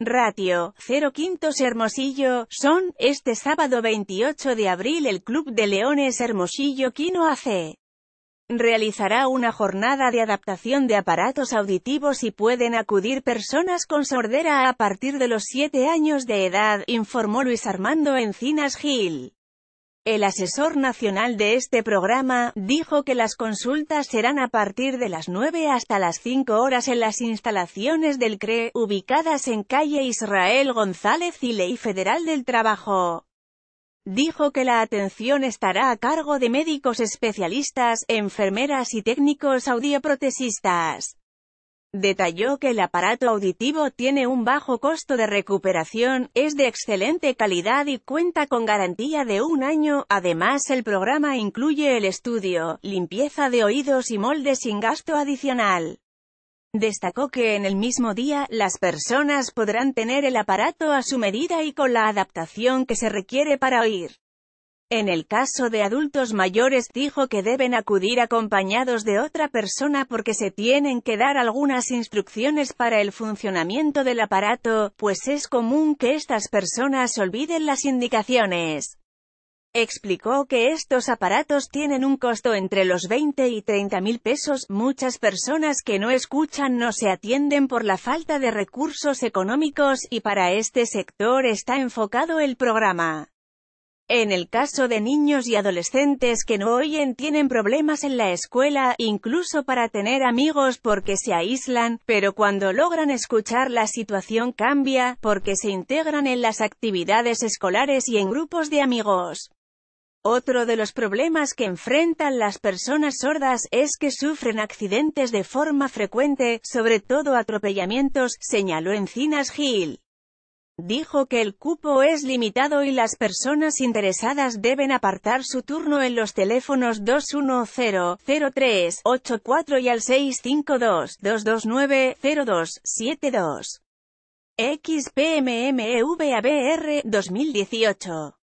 Ratio, 0 Quintos Hermosillo, son, este sábado 28 de abril el Club de Leones Hermosillo Quino AC realizará una jornada de adaptación de aparatos auditivos y pueden acudir personas con sordera a partir de los 7 años de edad, informó Luis Armando Encinas Gil. El asesor nacional de este programa, dijo que las consultas serán a partir de las 9 hasta las 5 horas en las instalaciones del CRE, ubicadas en calle Israel González y Ley Federal del Trabajo. Dijo que la atención estará a cargo de médicos especialistas, enfermeras y técnicos audioprotesistas. Detalló que el aparato auditivo tiene un bajo costo de recuperación, es de excelente calidad y cuenta con garantía de un año. Además, el programa incluye el estudio, limpieza de oídos y molde sin gasto adicional. Destacó que en el mismo día, las personas podrán tener el aparato a su medida y con la adaptación que se requiere para oír. En el caso de adultos mayores dijo que deben acudir acompañados de otra persona porque se tienen que dar algunas instrucciones para el funcionamiento del aparato, pues es común que estas personas olviden las indicaciones. Explicó que estos aparatos tienen un costo entre los 20 y 30 mil pesos, muchas personas que no escuchan no se atienden por la falta de recursos económicos y para este sector está enfocado el programa. En el caso de niños y adolescentes que no oyen tienen problemas en la escuela, incluso para tener amigos porque se aíslan, pero cuando logran escuchar la situación cambia, porque se integran en las actividades escolares y en grupos de amigos. Otro de los problemas que enfrentan las personas sordas es que sufren accidentes de forma frecuente, sobre todo atropellamientos, señaló Encinas Gil. Dijo que el cupo es limitado y las personas interesadas deben apartar su turno en los teléfonos 210-03-84 y al 652-229-0272. XPMMEVABR 2018